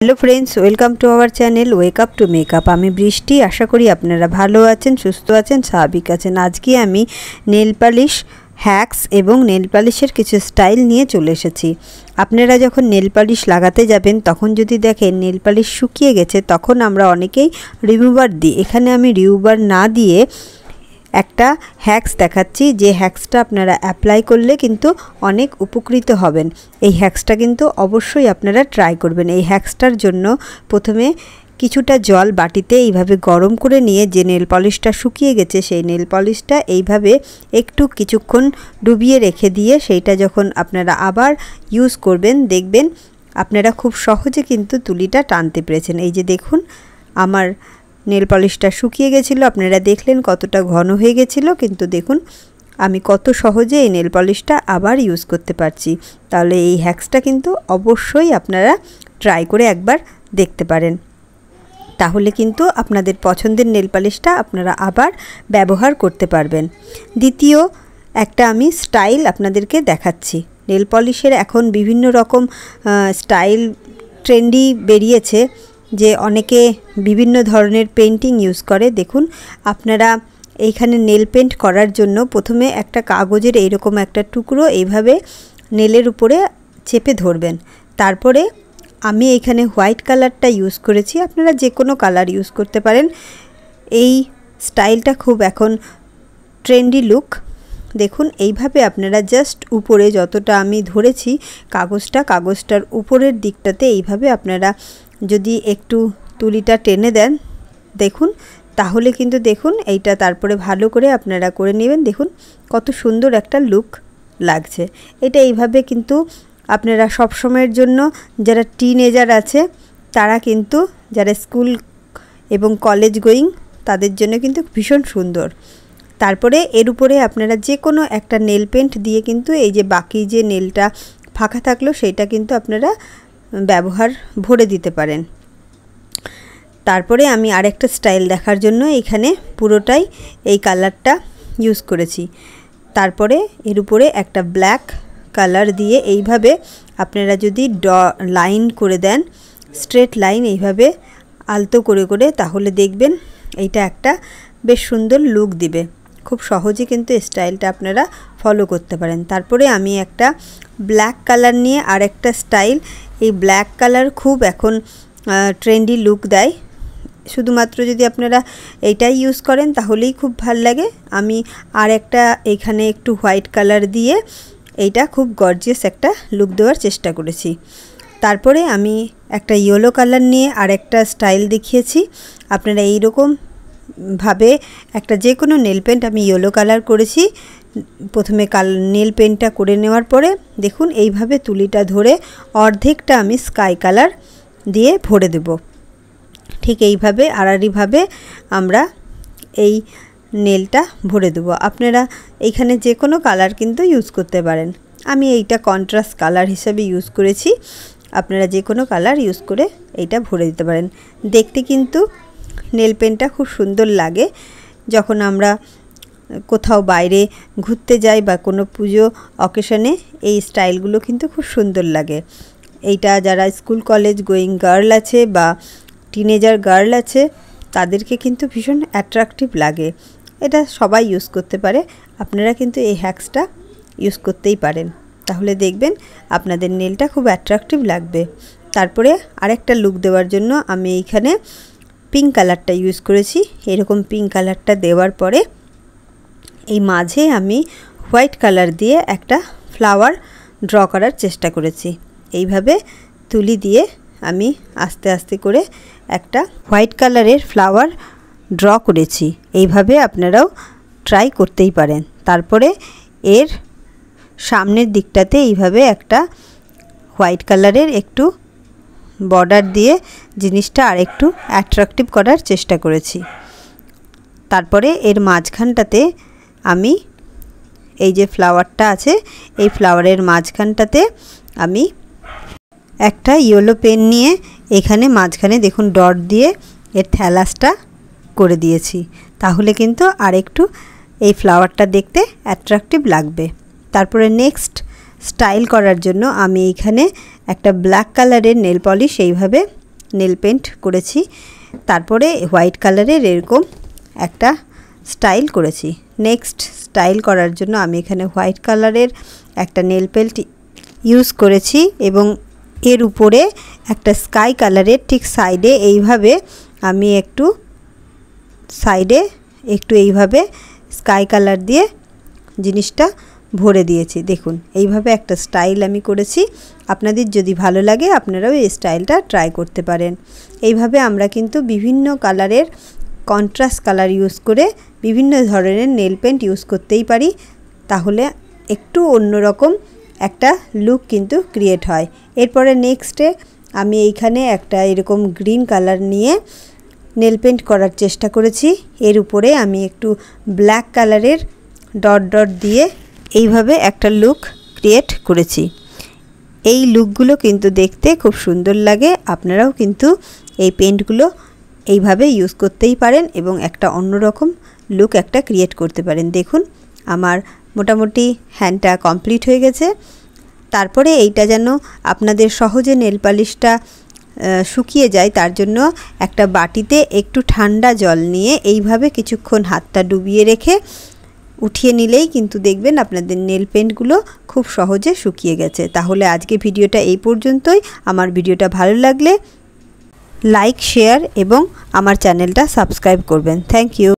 hello friends welcome to our channel wake up to makeup আমি বৃষ্টি আশা করি আপনারা ভালো আছেন সুস্থ আছেন স্বাভাবিক আছেন আজকে আমি নেল পালিশ হ্যাক্স এবং নেল পালিশের কিছু স্টাইল নিয়ে চলে এসেছি আপনারা যখন নেল পালিশ লাগাতে যাবেন তখন যদি দেখেন নেল পালিশ শুকিয়ে গেছে তখন আমরা অনেকেই রিমুভার দিই এখানে আমি রিমুভার না দিয়ে একটা হ্যাক্স দেখাচ্ছি যে হ্যাক্সটা আপনারা অ্যাপ্লাই করলে কিন্তু অনেক উপকৃত হবেন এই হ্যাক্সটা কিন্তু অবশ্যই আপনারা ট্রাই করবেন এই হ্যাক্সটার জন্য প্রথমে কিছুটা জল বাটিতে এইভাবে গরম করে নিয়ে যে নেল পলিশটা শুকিয়ে গেছে সেই নেল পলিশটা এইভাবে একটু কিছুক্ষণ ডুবিয়ে রেখে দিয়ে সেইটা যখন আপনারা আবার ইউজ করবেন দেখবেন আপনারা খুব সহজে কিন্তু তুলিটা টানতে পেরেছেন এই যে দেখুন আমার নেল পলিশটা শুকিয়ে গেছিলো আপনারা দেখলেন কতটা ঘন হয়ে গেছিলো কিন্তু দেখুন আমি কত সহজে এই নেল পলিশটা আবার ইউজ করতে পারছি তাহলে এই হ্যাক্সটা কিন্তু অবশ্যই আপনারা ট্রাই করে একবার দেখতে পারেন তাহলে কিন্তু আপনাদের পছন্দের নেল পলিশটা আপনারা আবার ব্যবহার করতে পারবেন দ্বিতীয় একটা আমি স্টাইল আপনাদেরকে দেখাচ্ছি নেল পলিশের এখন বিভিন্ন রকম স্টাইল ট্রেন্ডি বেরিয়েছে যে অনেকে বিভিন্ন ধরনের পেন্টিং ইউজ করে দেখুন আপনারা এইখানে নেল পেন্ট করার জন্য প্রথমে একটা কাগজের এইরকম একটা টুকরো এইভাবে নেলের উপরে চেপে ধরবেন তারপরে আমি এখানে হোয়াইট কালারটা ইউজ করেছি আপনারা যে কোনো কালার ইউজ করতে পারেন এই স্টাইলটা খুব এখন ট্রেন্ডি লুক দেখুন এইভাবে আপনারা জাস্ট উপরে যতটা আমি ধরেছি কাগজটা কাগজটার উপরের দিকটাতে এইভাবে আপনারা যদি একটু তুলিটা টেনে দেন দেখুন তাহলে কিন্তু দেখুন এইটা তারপরে ভালো করে আপনারা করে নেবেন দেখুন কত সুন্দর একটা লুক লাগছে এটা এইভাবে কিন্তু আপনারা সব সময়ের জন্য যারা টিনেজার আছে তারা কিন্তু যারা স্কুল এবং কলেজ গোয়িং তাদের জন্য কিন্তু ভীষণ সুন্দর তারপরে এর উপরে আপনারা যে কোনো একটা নেল পেন্ট দিয়ে কিন্তু এই যে বাকি যে নেলটা ফাঁকা থাকলো সেটা কিন্তু আপনারা ব্যবহার ভরে দিতে পারেন তারপরে আমি আরেকটা স্টাইল দেখার জন্য এখানে পুরোটাই এই কালারটা ইউজ করেছি তারপরে এর উপরে একটা ব্ল্যাক কালার দিয়ে এইভাবে আপনারা যদি ড লাইন করে দেন স্ট্রেট লাইন এইভাবে আলতো করে করে তাহলে দেখবেন এইটা একটা বেশ সুন্দর লুক দিবে খুব সহজে কিন্তু স্টাইলটা আপনারা ফলো করতে পারেন তারপরে আমি একটা ব্ল্যাক কালার নিয়ে আরেকটা স্টাইল এই ব্ল্যাক কালার খুব এখন ট্রেন্ডি লুক দেয় শুধুমাত্র যদি আপনারা এইটাই ইউজ করেন তাহলেই খুব ভাল লাগে আমি আর একটা এখানে একটু হোয়াইট কালার দিয়ে এইটা খুব গর্জিয়াস একটা লুক দেওয়ার চেষ্টা করেছি তারপরে আমি একটা ইয়েলো কালার নিয়ে আর একটা স্টাইল দেখিয়েছি আপনারা এইরকম ভাবে একটা যে কোনো নেল পেন্ট আমি ইয়েলো কালার করেছি প্রথমে কাল নেল পেন্টটা করে নেওয়ার পরে দেখুন এইভাবে তুলিটা ধরে অর্ধেকটা আমি স্কাই কালার দিয়ে ভরে দেব ঠিক এইভাবে আড়াড়িভাবে আমরা এই নেলটা ভরে দেবো আপনারা এইখানে যে কোনো কালার কিন্তু ইউজ করতে পারেন আমি এইটা কন্ট্রাস্ট কালার হিসাবে ইউজ করেছি আপনারা যে কোনো কালার ইউজ করে এইটা ভরে দিতে পারেন দেখতে কিন্তু নেল পেনটা খুব সুন্দর লাগে যখন আমরা কোথাও বাইরে ঘুরতে যাই বা কোনো পুজো অকেশনে এই স্টাইলগুলো কিন্তু খুব সুন্দর লাগে এইটা যারা স্কুল কলেজ গোয়িং গার্ল আছে বা টিনেজার গার্ল আছে তাদেরকে কিন্তু ভীষণ অ্যাট্রাকটিভ লাগে এটা সবাই ইউজ করতে পারে আপনারা কিন্তু এই হ্যাক্সটা ইউজ করতেই পারেন তাহলে দেখবেন আপনাদের নেলটা খুব অ্যাট্রাকটিভ লাগবে তারপরে আরেকটা লুক দেওয়ার জন্য আমি এইখানে পিঙ্ক কালারটা ইউজ করেছি এরকম পিঙ্ক কালারটা দেওয়ার পরে এই মাঝে আমি হোয়াইট কালার দিয়ে একটা ফ্লাওয়ার ড্র করার চেষ্টা করেছি এইভাবে তুলি দিয়ে আমি আস্তে আস্তে করে একটা হোয়াইট কালারের ফ্লাওয়ার ড্র করেছি এইভাবে আপনারাও ট্রাই করতেই পারেন তারপরে এর সামনের দিকটাতে এইভাবে একটা হোয়াইট কালারের একটু বর্ডার দিয়ে জিনিসটা আর একটু অ্যাট্রাকটিভ করার চেষ্টা করেছি তারপরে এর মাঝখানটাতে আমি এই যে ফ্লাওয়ারটা আছে এই ফ্লাওয়ারের মাঝখানটাতে আমি একটা ইয়েলো পেন নিয়ে এখানে মাঝখানে দেখুন ডট দিয়ে এর থ্যালাসটা করে দিয়েছি তাহলে কিন্তু আরেকটু এই ফ্লাওয়ারটা দেখতে অ্যাট্রাকটিভ লাগবে তারপরে নেক্সট স্টাইল করার জন্য আমি এখানে একটা ব্ল্যাক কালারের নেল পলিশ এইভাবে নেল পেন্ট করেছি তারপরে হোয়াইট কালারের এরকম একটা স্টাইল করেছি নেক্সট স্টাইল করার জন্য আমি এখানে হোয়াইট কালারের একটা নেল পেল্ট ইউজ করেছি এবং এর উপরে একটা স্কাই কালারের ঠিক সাইডে এইভাবে আমি একটু সাইডে একটু এইভাবে স্কাই কালার দিয়ে জিনিসটা ভরে দিয়েছি দেখুন এইভাবে একটা স্টাইল আমি করেছি আপনাদের যদি ভালো লাগে আপনারাও এই স্টাইলটা ট্রাই করতে পারেন এইভাবে আমরা কিন্তু বিভিন্ন কালারের কন্ট্রাস্ট কালার ইউজ করে বিভিন্ন ধরনের নেল পেন্ট ইউজ করতেই পারি তাহলে একটু অন্যরকম একটা লুক কিন্তু ক্রিয়েট হয় এরপরে নেক্সটে আমি এইখানে একটা এরকম গ্রিন কালার নিয়ে নেল পেন্ট করার চেষ্টা করেছি এর উপরে আমি একটু ব্ল্যাক কালারের ডট ডট দিয়ে এইভাবে একটা লুক ক্রিয়েট করেছি এই লুকগুলো কিন্তু দেখতে খুব সুন্দর লাগে আপনারাও কিন্তু এই পেন্টগুলো এইভাবে ইউজ করতেই পারেন এবং একটা অন্যরকম লুক একটা ক্রিয়েট করতে পারেন দেখুন আমার মোটামুটি হ্যান্ডটা কমপ্লিট হয়ে গেছে তারপরে এইটা যেন আপনাদের সহজে নেল পালিশটা শুকিয়ে যায় তার জন্য একটা বাটিতে একটু ঠান্ডা জল নিয়ে এইভাবে কিছুক্ষণ হাতটা ডুবিয়ে রেখে উঠিয়ে নিলেই কিন্তু দেখবেন আপনাদের নেল পেন্টগুলো খুব সহজে শুকিয়ে গেছে তাহলে আজকে ভিডিওটা এই পর্যন্তই আমার ভিডিওটা ভালো লাগলে লাইক শেয়ার এবং আমার চ্যানেলটা সাবস্ক্রাইব করবেন থ্যাংক ইউ